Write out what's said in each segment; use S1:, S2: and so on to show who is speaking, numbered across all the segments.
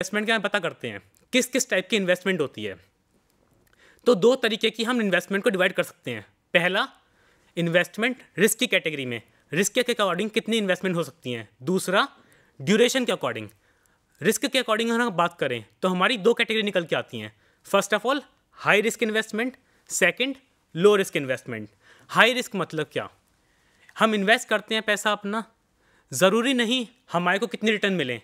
S1: investment के हम पता करते हैं किस किस टाइप की इन्वेस्टमेंट होती है तो दो तरीके की हम इन्वेस्टमेंट को डिवाइड कर सकते हैं पहला इन्वेस्टमेंट रिस्क की कैटेगरी में रिस्क के अकॉर्डिंग कितनी इन्वेस्टमेंट हो सकती हैं दूसरा ड्यूरेशन के अकॉर्डिंग रिस्क के अकॉर्डिंग हम बात करें तो हमारी दो कैटेगरी निकल के आती हैं first of all high risk investment second low risk investment high risk मतलब क्या हम इन्वेस्ट करते हैं पैसा अपना ज़रूरी नहीं हमारे को कितनी रिटर्न मिले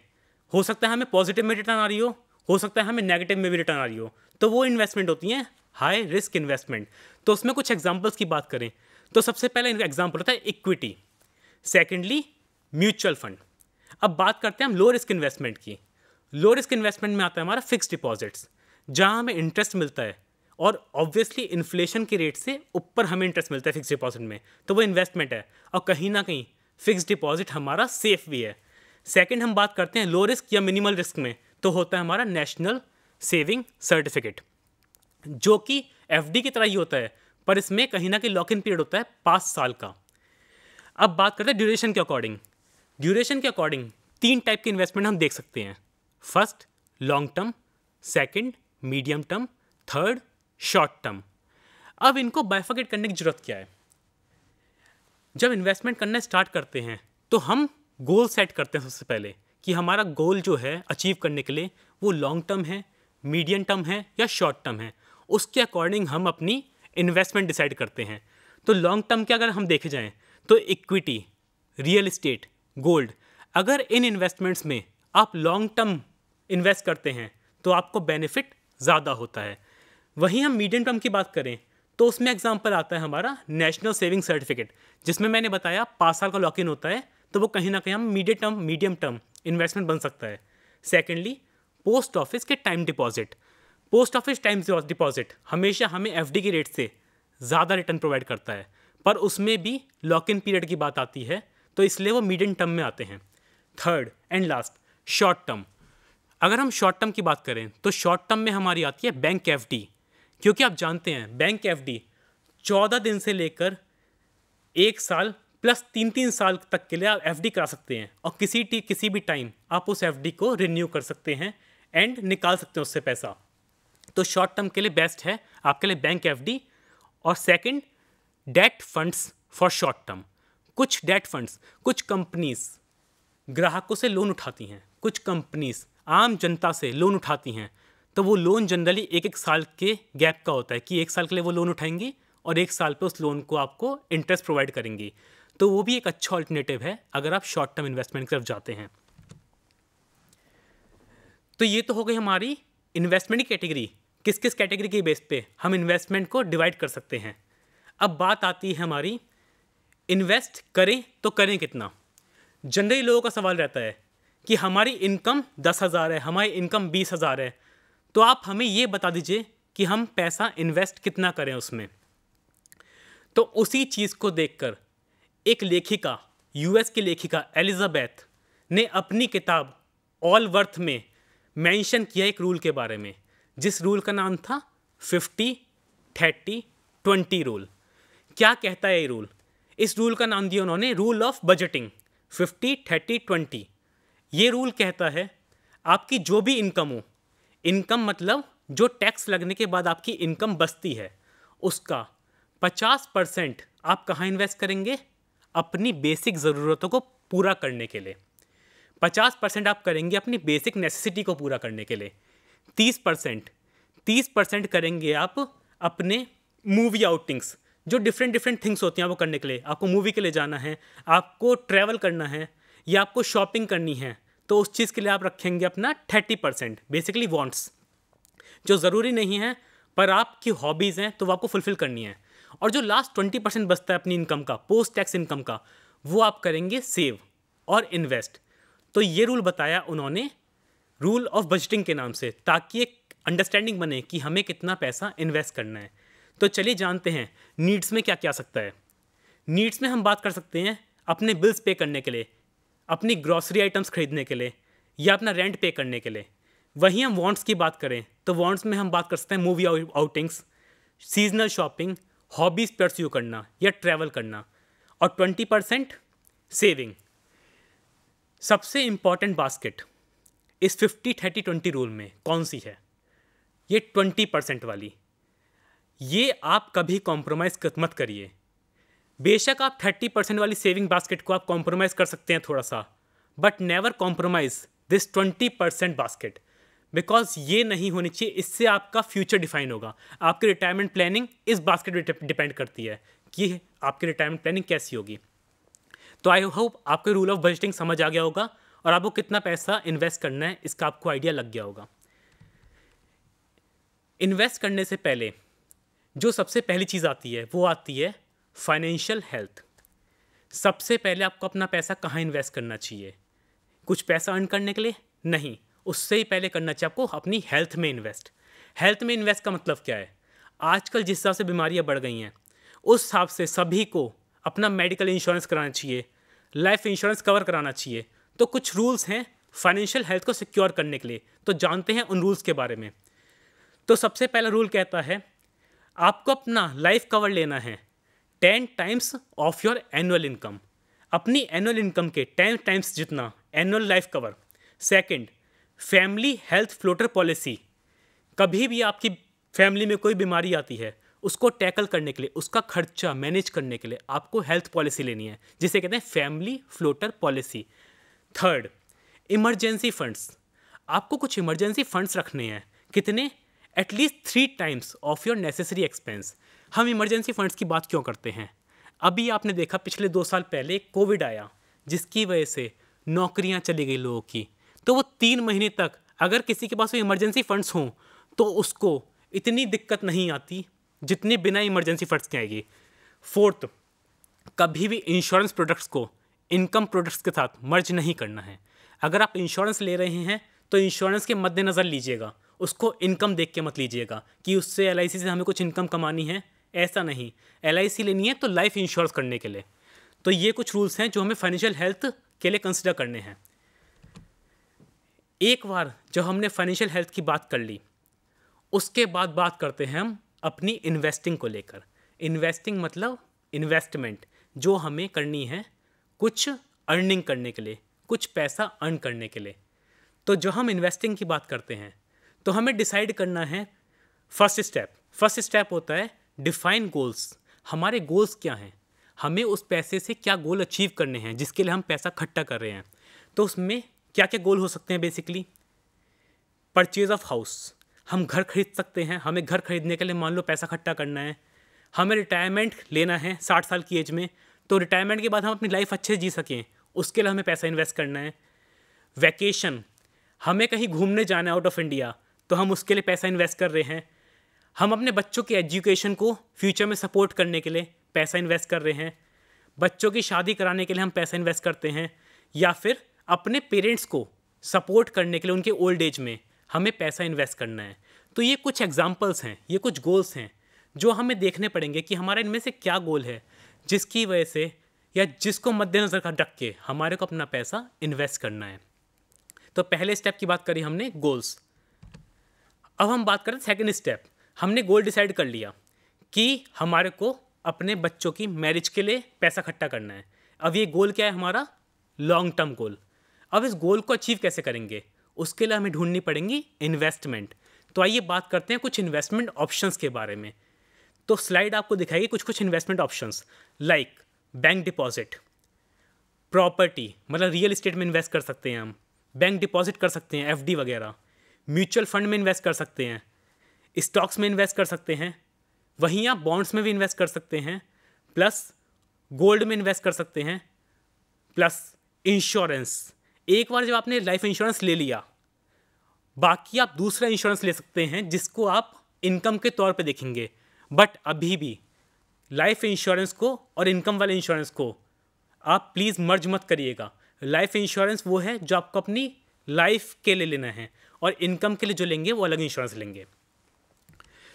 S1: हो सकता है हमें पॉजिटिव में रिटर्न आ रही हो हो सकता है हमें नेगेटिव में भी रिटर्न आ रही हो तो वो इन्वेस्टमेंट होती हैं हाई रिस्क इन्वेस्टमेंट तो उसमें कुछ एग्जाम्पल्स की बात करें तो सबसे पहले इनका एग्जाम्पल होता है इक्विटी सेकेंडली म्यूचुअल फंड अब बात करते हैं हम लो रिस्क इन्वेस्टमेंट की लो रिस्क इन्वेस्टमेंट में आता है हमारा फिक्स डिपॉजिट्स जहाँ हमें इंटरेस्ट मिलता है और ऑब्वियसली इन्फ्लेशन के रेट से ऊपर हमें इंटरेस्ट मिलता है फिक्स डिपॉजिट में तो वो इन्वेस्टमेंट है और कहीं ना कहीं फिक्स डिपॉजिट हमारा सेफ भी है सेकेंड हम बात करते हैं लो रिस्क या मिनिमल रिस्क में तो होता है हमारा नेशनल सेविंग सर्टिफिकेट जो कि एफ की तरह ही होता है पर इसमें कहीं ना कहीं लॉक इन पीरियड होता है पाँच साल का अब बात करते हैं ड्यूरेशन के अकॉर्डिंग ड्यूरेशन के अकॉर्डिंग तीन टाइप के इन्वेस्टमेंट हम देख सकते हैं first long term second medium term third short term अब इनको बाइफकेट करने की ज़रूरत क्या है जब इन्वेस्टमेंट करना स्टार्ट करते हैं तो हम गोल सेट करते हैं सबसे पहले कि हमारा गोल जो है अचीव करने के लिए वो लॉन्ग टर्म है मीडियम टर्म है या शॉर्ट टर्म है उसके अकॉर्डिंग हम अपनी इन्वेस्टमेंट डिसाइड करते हैं तो लॉन्ग टर्म के अगर हम देखे जाएँ तो इक्विटी रियल इस्टेट गोल्ड अगर इन इन्वेस्टमेंट्स में आप लॉन्ग टर्म इन्वेस्ट करते हैं तो आपको बेनिफिट ज़्यादा होता है वहीं हम मीडियम टर्म की बात करें तो उसमें एग्जाम्पल आता है हमारा नेशनल सेविंग सर्टिफिकेट जिसमें मैंने बताया पाँच साल का लॉक इन होता है तो वो कहीं ना कहीं हम medium term medium term investment बन सकता है सेकेंडली पोस्ट ऑफिस के time deposit post office time deposit हमेशा हमें एफ के रेट से ज़्यादा रिटर्न प्रोवाइड करता है पर उसमें भी लॉक इन पीरियड की बात आती है तो इसलिए वो मीडियम टर्म में आते हैं third and last short term अगर हम शॉर्ट टर्म की बात करें तो शॉर्ट टर्म में हमारी आती है बैंक एफ क्योंकि आप जानते हैं बैंक एफ डी चौदह दिन से लेकर एक साल प्लस तीन तीन साल तक के लिए आप एफ करा सकते हैं और किसी टी किसी भी टाइम आप उस एफ को रिन्यू कर सकते हैं एंड निकाल सकते हैं उससे पैसा तो शॉर्ट टर्म के लिए बेस्ट है आपके लिए बैंक एफ और second debt funds for short term कुछ डेट फंड्स कुछ कंपनीज ग्राहकों से लोन उठाती हैं कुछ कंपनीज आम जनता से लोन उठाती हैं तो वो लोन जनरली एक एक साल के गैप का होता है कि एक साल के लिए वो लोन उठाएंगी और एक साल पे उस लोन को आपको इंटरेस्ट प्रोवाइड करेंगी तो वो भी एक अच्छा ऑल्टरनेटिव है अगर आप शॉर्ट टर्म इन्वेस्टमेंट की तरफ जाते हैं तो ये तो हो गई हमारी इन्वेस्टमेंट की कैटेगरी किस किस कैटेगरी के बेस पे हम इन्वेस्टमेंट को डिवाइड कर सकते हैं अब बात आती है हमारी इन्वेस्ट करें तो करें कितना जनरली लोगों का सवाल रहता है कि हमारी इनकम दस हज़ार है हमारी इनकम बीस हज़ार है तो आप हमें ये बता दीजिए कि हम पैसा इन्वेस्ट कितना करें उसमें तो उसी चीज़ को देखकर एक लेखिका यूएस की लेखिका एलिजाबैथ ने अपनी किताब ऑल वर्थ में मेंशन किया एक रूल के बारे में जिस रूल का नाम था फिफ्टी थर्टी ट्वेंटी रूल क्या कहता है ये रूल इस रूल का नाम दिया उन्होंने rule of budgeting fifty thirty twenty ये रूल कहता है आपकी जो भी इनकम हो इनकम मतलब जो टैक्स लगने के बाद आपकी इनकम बचती है उसका पचास परसेंट आप कहाँ इन्वेस्ट करेंगे अपनी बेसिक ज़रूरतों को पूरा करने के लिए पचास परसेंट आप करेंगे अपनी बेसिक नेसेसिटी को पूरा करने के लिए तीस परसेंट तीस परसेंट करेंगे आप अपने मूवी आउटिंग्स जो डिफरेंट डिफरेंट थिंग्स होती हैं वो करने के लिए आपको मूवी के लिए जाना है आपको ट्रैवल करना है या आपको शॉपिंग करनी है तो उस चीज़ के लिए आप रखेंगे अपना थर्टी परसेंट बेसिकली वॉन्ट्स जो ज़रूरी नहीं है पर आपकी हॉबीज़ हैं तो वो आपको फुलफ़िल करनी है और जो लास्ट ट्वेंटी परसेंट बचता है अपनी इनकम का पोस्ट टैक्स इनकम का वो आप करेंगे सेव और इन्वेस्ट तो ये रूल बताया उन्होंने रूल ऑफ बजटिंग के नाम से ताकि एक अंडरस्टैंडिंग बने कि हमें कितना पैसा इन्वेस्ट करना है तो चलिए जानते हैं नीड्स में क्या क्या सकता है नीड्स में हम बात कर सकते हैं अपने बिल्स पे करने के लिए अपनी ग्रॉसरी आइटम्स खरीदने के लिए या अपना रेंट पे करने के लिए वहीं हम वांट्स की बात करें तो वांट्स में हम बात कर सकते हैं movie outings seasonal shopping hobbies pursue करना या ट्रैवल करना और ट्वेंटी परसेंट सेविंग सबसे इम्पॉर्टेंट बास्केट इस फिफ्टी थर्टी ट्वेंटी रूल में कौन सी है ये ट्वेंटी परसेंट वाली ये आप कभी कॉम्प्रोमाइज़ मत करिए बेशक आप थर्टी परसेंट वाली सेविंग बास्केट को आप कॉम्प्रोमाइज़ कर सकते हैं थोड़ा सा but never compromise this twenty percent basket because ये नहीं होनी चाहिए इससे आपका फ्यूचर डिफाइन होगा आपकी रिटायरमेंट प्लानिंग इस बास्केट पर डिपेंड करती है कि आपकी रिटायरमेंट प्लानिंग कैसी होगी तो आई होप आपके रूल ऑफ बजटिंग समझ आ गया होगा और आपको कितना पैसा इन्वेस्ट करना है इसका आपको आइडिया लग गया होगा इन्वेस्ट करने से पहले जो सबसे पहली चीज़ आती है वो आती है फाइनेंशियल हेल्थ सबसे पहले आपको अपना पैसा कहाँ इन्वेस्ट करना चाहिए कुछ पैसा अर्न करने के लिए नहीं उससे ही पहले करना चाहिए आपको अपनी हेल्थ में इन्वेस्ट हेल्थ में इन्वेस्ट का मतलब क्या है आजकल जिस हिसाब से बीमारियाँ बढ़ गई हैं उस हिसाब से सभी को अपना मेडिकल इंश्योरेंस कराना चाहिए लाइफ इंश्योरेंस कवर कराना चाहिए तो कुछ रूल्स हैं फाइनेंशियल हेल्थ को सिक्योर करने के लिए तो जानते हैं उन रूल्स के बारे में तो सबसे पहला रूल कहता है आपको अपना लाइफ कवर लेना है ten times of your annual income अपनी एनुअल इनकम के टेन टाइम्स जितना annual life cover second family health floater policy कभी भी आपकी फैमिली में कोई बीमारी आती है उसको टैकल करने के लिए उसका खर्चा मैनेज करने के लिए आपको हेल्थ पॉलिसी लेनी है जिसे कहते हैं family floater policy third emergency funds आपको कुछ इमरजेंसी फंड्स रखने हैं कितने at least three times of your necessary expense हम इमरजेंसी फंड्स की बात क्यों करते हैं अभी आपने देखा पिछले दो साल पहले कोविड आया जिसकी वजह से नौकरियां चली गई लोगों की तो वो तीन महीने तक अगर किसी के पास इमरजेंसी फंड्स हों तो उसको इतनी दिक्कत नहीं आती जितनी बिना इमरजेंसी फंड्स के आएगी फोर्थ कभी भी इंश्योरेंस प्रोडक्ट्स को इनकम प्रोडक्ट्स के साथ मर्ज नहीं करना है अगर आप इंश्योरेंस ले रहे हैं तो इंश्योरेंस के मद्देनज़र लीजिएगा उसको इनकम देख के मत लीजिएगा कि उससे एल से हमें कुछ इनकम कमानी है ऐसा नहीं एल लेनी है तो लाइफ इंश्योरेंस करने के लिए तो ये कुछ रूल्स हैं जो हमें फाइनेंशियल हेल्थ के लिए कंसिडर करने हैं एक बार जब हमने फाइनेंशियल हेल्थ की बात कर ली उसके बाद बात करते हैं हम अपनी इन्वेस्टिंग को लेकर इन्वेस्टिंग मतलब इन्वेस्टमेंट जो हमें करनी है कुछ अर्निंग करने के लिए कुछ पैसा अर्न करने के लिए तो जो हम इन्वेस्टिंग की बात करते हैं तो हमें डिसाइड करना है फर्स्ट स्टेप फर्स्ट स्टेप होता है डिफाइन गोल्स हमारे गोल्स क्या हैं हमें उस पैसे से क्या गोल अचीव करने हैं जिसके लिए हम पैसा इकट्ठा कर रहे हैं तो उसमें क्या क्या गोल हो सकते हैं बेसिकली परचेज ऑफ हाउस हम घर खरीद सकते हैं हमें घर खरीदने के लिए मान लो पैसा इकट्ठा करना है हमें रिटायरमेंट लेना है साठ साल की एज में तो रिटायरमेंट के बाद हम अपनी लाइफ अच्छे जी सकें उसके लिए हमें पैसा इन्वेस्ट करना है वैकेशन हमें कहीं घूमने जाना है आउट ऑफ इंडिया तो हम उसके लिए पैसा इन्वेस्ट कर रहे हैं हम अपने बच्चों के एजुकेशन को फ्यूचर में सपोर्ट करने के लिए पैसा इन्वेस्ट कर रहे हैं बच्चों की शादी कराने के लिए हम पैसा इन्वेस्ट करते हैं या फिर अपने पेरेंट्स को सपोर्ट करने के लिए उनके ओल्ड एज में हमें पैसा इन्वेस्ट करना है तो ये कुछ एग्जाम्पल्स हैं ये कुछ गोल्स हैं जो हमें देखने पड़ेंगे कि हमारा इनमें से क्या गोल है जिसकी वजह से या जिसको मद्देनज़र रख के हमारे को अपना पैसा इन्वेस्ट करना है तो पहले स्टेप की बात करी हमने गोल्स अब हम बात करें सेकेंड स्टेप हमने गोल डिसाइड कर लिया कि हमारे को अपने बच्चों की मैरिज के लिए पैसा इकट्ठा करना है अब ये गोल क्या है हमारा लॉन्ग टर्म गोल अब इस गोल को अचीव कैसे करेंगे उसके लिए हमें ढूंढनी पड़ेंगी इन्वेस्टमेंट तो आइए बात करते हैं कुछ इन्वेस्टमेंट ऑप्शंस के बारे में तो स्लाइड आपको दिखाएगी कुछ कुछ investment options like bank deposit property मतलब रियल इस्टेट में इन्वेस्ट कर सकते हैं हम बैंक डिपॉजिट कर सकते हैं एफडी वगैरह म्यूचुअल फंड में इन्वेस्ट कर सकते हैं स्टॉक्स में इन्वेस्ट कर सकते हैं वहीं आप बॉन्ड्स में भी इन्वेस्ट कर सकते हैं प्लस गोल्ड में इन्वेस्ट कर सकते हैं प्लस इंश्योरेंस एक बार जब आपने लाइफ इंश्योरेंस ले लिया बाकी आप दूसरा इंश्योरेंस ले सकते हैं जिसको आप इनकम के तौर पे देखेंगे बट अभी भी लाइफ इंश्योरेंस को और इनकम वाले इंश्योरेंस को आप प्लीज़ मर्ज मत करिएगा लाइफ इंश्योरेंस वो है जो आपको अपनी लाइफ के लिए लेना है और इनकम के लिए जो लेंगे वो अलग इंश्योरेंस लेंगे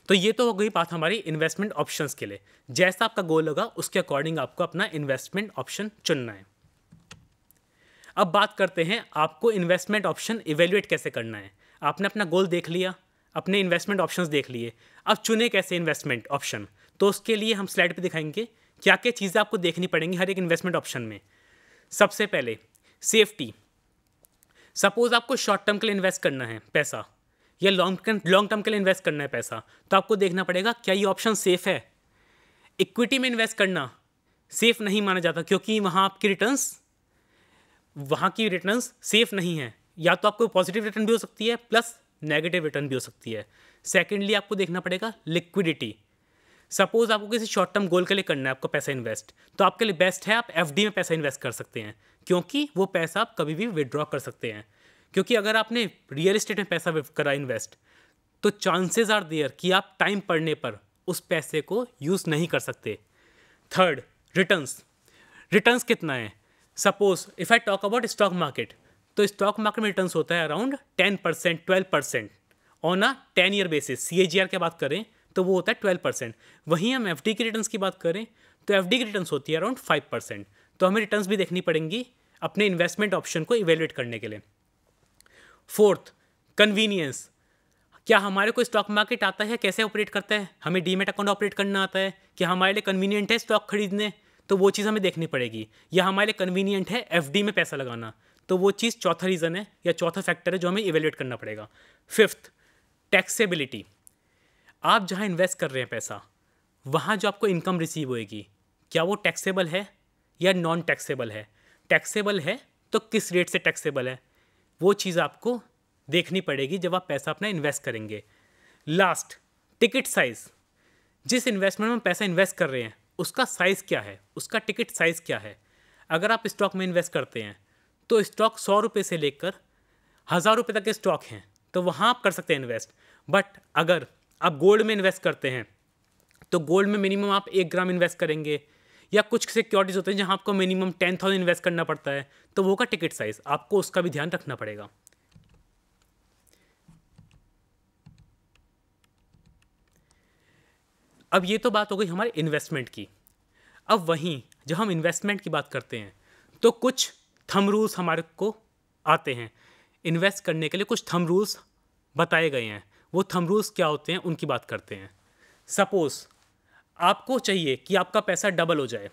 S1: तो ये तो हो गई बात हमारी इन्वेस्टमेंट ऑप्शंस के लिए जैसा आपका गोल होगा उसके अकॉर्डिंग आपको अपना इन्वेस्टमेंट ऑप्शन चुनना है अब बात करते हैं आपको इन्वेस्टमेंट ऑप्शन इवेल्युएट कैसे करना है आपने अपना गोल देख लिया अपने इन्वेस्टमेंट ऑप्शंस देख लिए अब चुने कैसे इन्वेस्टमेंट ऑप्शन तो उसके लिए हम स्लाइड पे दिखाएंगे क्या क्या चीज़ें आपको देखनी पड़ेंगी हर एक इन्वेस्टमेंट ऑप्शन में सबसे पहले सेफ्टी सपोज़ आपको शॉर्ट टर्म के लिए इन्वेस्ट करना है पैसा या लॉन्ग टर्म लॉन्ग टर्म के लिए इन्वेस्ट करना है पैसा तो आपको देखना पड़ेगा क्या ये ऑप्शन सेफ़ है इक्विटी में इन्वेस्ट करना सेफ़ नहीं माना जाता क्योंकि वहाँ आपकी रिटर्न्स वहाँ की रिटर्न सेफ नहीं है या तो आपको पॉजिटिव रिटर्न भी हो सकती है प्लस नेगेटिव रिटर्न भी हो सकती है सेकेंडली आपको देखना पड़ेगा लिक्विडिटी सपोज आपको किसी शॉर्ट टर्म गोल के लिए करना है आपका पैसा इन्वेस्ट तो आपके लिए बेस्ट है आप एफ में पैसा इन्वेस्ट कर सकते हैं क्योंकि वो पैसा आप कभी भी विड्रॉ कर सकते हैं क्योंकि अगर आपने रियल इस्टेट में पैसा करा इन्वेस्ट तो चांसेस आर देयर कि आप टाइम पड़ने पर उस पैसे को यूज़ नहीं कर सकते थर्ड रिटर्न्स रिटर्न्स कितना है suppose if I talk about stock market तो स्टॉक मार्केट में रिटर्न होता है around ten percent twelve percent on a ten year basis C A G R की बात करें तो वो होता है ट्वेल्व परसेंट वहीं हम एफ डी के रिटर्न की बात करें तो एफ डी की रिटर्न होती है अराउंड फाइव परसेंट तो हमें रिटर्न भी देखनी पड़ेंगी अपने इन्वेस्टमेंट ऑप्शन को इवेल्युएट करने के लिए फोर्थ कन्वीनियंस क्या हमारे को स्टॉक मार्केट आता है कैसे ऑपरेट करता है हमें डीमेट अकाउंट ऑपरेट करना आता है क्या हमारे लिए कन्वीनियंट है स्टॉक खरीदने तो वो चीज़ हमें देखनी पड़ेगी या हमारे लिए कन्वीनियंट है एफ में पैसा लगाना तो वो चीज़ चौथा रीज़न है या चौथा फैक्टर है जो हमें इवेल्युएट करना पड़ेगा फिफ्थ टैक्सेबिलिटी आप जहाँ इन्वेस्ट कर रहे हैं पैसा वहाँ जो आपको इनकम रिसीव होएगी क्या वो टैक्सेबल है या नॉन टैक्सेबल है टैक्सेबल है तो किस रेट से टैक्सेबल है वो चीज़ आपको देखनी पड़ेगी जब आप पैसा अपना इन्वेस्ट करेंगे लास्ट टिकट साइज़ जिस इन्वेस्टमेंट में पैसा इन्वेस्ट कर रहे हैं उसका साइज़ क्या है उसका टिकट साइज़ क्या है अगर आप स्टॉक में इन्वेस्ट करते हैं तो स्टॉक सौ रुपये से लेकर हज़ार रुपये तक के स्टॉक हैं तो वहाँ आप कर सकते हैं इन्वेस्ट बट अगर आप गोल्ड में इन्वेस्ट करते हैं तो गोल्ड में मिनिमम आप एक ग्राम इन्वेस्ट करेंगे या कुछ सिक्योरिटीज़ होते हैं जहाँ आपको मिनिमम टेन थाउजेंड इन्वेस्ट करना पड़ता है तो वो का टिकट साइज़ आपको उसका भी ध्यान रखना पड़ेगा अब ये तो बात हो गई हमारे इन्वेस्टमेंट की अब वहीं जब हम इन्वेस्टमेंट की बात करते हैं तो कुछ थम रूल्स हमारे को आते हैं इन्वेस्ट करने के लिए कुछ थम रूल्स बताए गए हैं वो थम रूल्स क्या होते हैं उनकी बात करते हैं सपोज़ आपको चाहिए कि आपका पैसा डबल हो जाए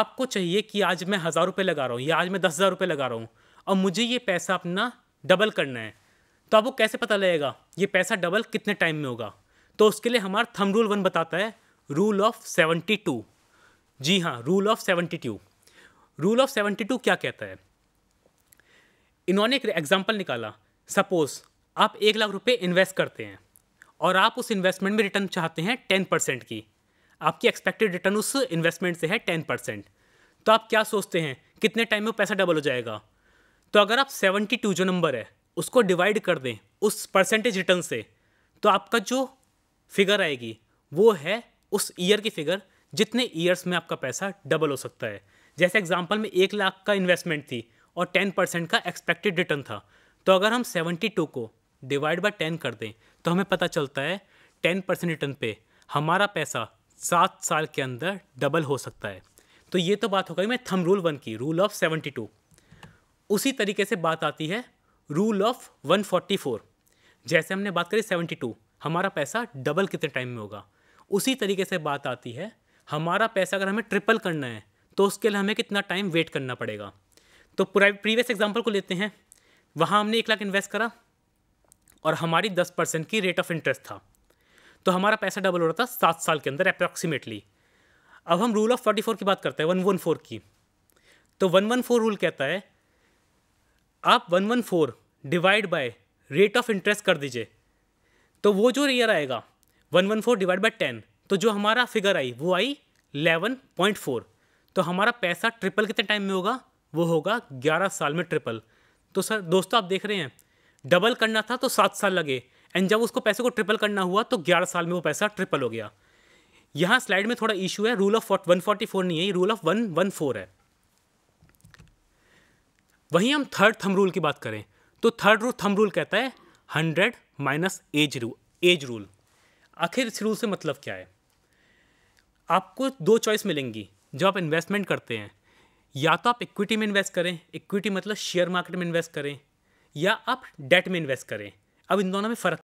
S1: आपको चाहिए कि आज मैं हज़ार रुपये लगा रहा हूँ या आज मैं दस हज़ार रुपये लगा रहा हूँ और मुझे ये पैसा अपना डबल करना है तो आपको कैसे पता लगेगा ये पैसा डबल कितने टाइम में होगा तो उसके लिए हमारा थम रूल वन बताता है रूल ऑफ सेवेंटी टू जी हाँ rule of seventy two rule of seventy two क्या कहता है इन्होंने एक एग्जाम्पल निकाला सपोज़ आप एक लाख रुपये इन्वेस्ट करते हैं और आप उस इन्वेस्टमेंट में रिटर्न चाहते हैं टेन परसेंट की आपकी एक्सपेक्टेड रिटर्न उस इन्वेस्टमेंट से है टेन परसेंट तो आप क्या सोचते हैं कितने टाइम में पैसा डबल हो जाएगा तो अगर आप सेवेंटी टू जो नंबर है उसको डिवाइड कर दें उस परसेंटेज रिटर्न से तो आपका जो फिगर आएगी वो है उस ईयर की फिगर जितने ईयर्स में आपका पैसा डबल हो सकता है जैसे एग्जाम्पल में एक लाख का इन्वेस्टमेंट थी और टेन परसेंट का एक्सपेक्टेड रिटर्न था तो अगर हम सेवेंटी टू को डिवाइड बाई टेन कर दें तो हमें पता चलता है टेन परसेंट रिटर्न पे हमारा पैसा सात साल के अंदर डबल हो सकता है तो ये तो बात हो गई मैं थम रूल वन की रूल ऑफ सेवेंटी टू उसी तरीके से बात आती है rule of one forty four जैसे हमने बात करी सेवेंटी टू हमारा पैसा डबल कितने टाइम में होगा उसी तरीके से बात आती है हमारा पैसा अगर हमें ट्रिपल करना है तो उसके लिए हमें कितना टाइम वेट करना पड़ेगा तो प्रीवियस एग्जाम्पल को लेते हैं वहाँ हमने एक लाख इन्वेस्ट करा और हमारी दस परसेंट की रेट ऑफ इंटरेस्ट था तो हमारा पैसा डबल हो रहा था सात साल के अंदर अप्रॉक्सीमेटली अब हम रूल ऑफ फोर्टी फोर की बात करते हैं वन वन फोर की तो वन वन फोर रूल कहता है आप one one four divide by rate of interest कर दीजिए तो वो जो रियर आएगा one one four divide by ten तो जो हमारा फिगर आई वो आई लेवन पॉइंट फोर तो हमारा पैसा ट्रिपल कितने टाइम में होगा वो होगा ग्यारह साल में ट्रिपल तो सर दोस्तों आप देख रहे हैं डबल करना था तो सात साल लगे एंड जब उसको पैसे को ट्रिपल करना हुआ तो ग्यारह साल में वो पैसा ट्रिपल हो गया यहाँ स्लाइड में थोड़ा इशू है rule of one forty four नहीं है rule of one one four है वहीं हम थर्ड थम रूल की बात करें तो थर्ड रूल थम रूल कहता है हंड्रेड माइनस एज रू एज रूल आखिर इस रूल से मतलब क्या है आपको दो चॉइस मिलेंगी जब आप इन्वेस्टमेंट करते हैं या तो आप इक्विटी में इन्वेस्ट करें इक्विटी मतलब शेयर मार्केट में इन्वेस्ट करें या आप डेट में इन्वेस्ट करें अब इन दोनों में फ़र्क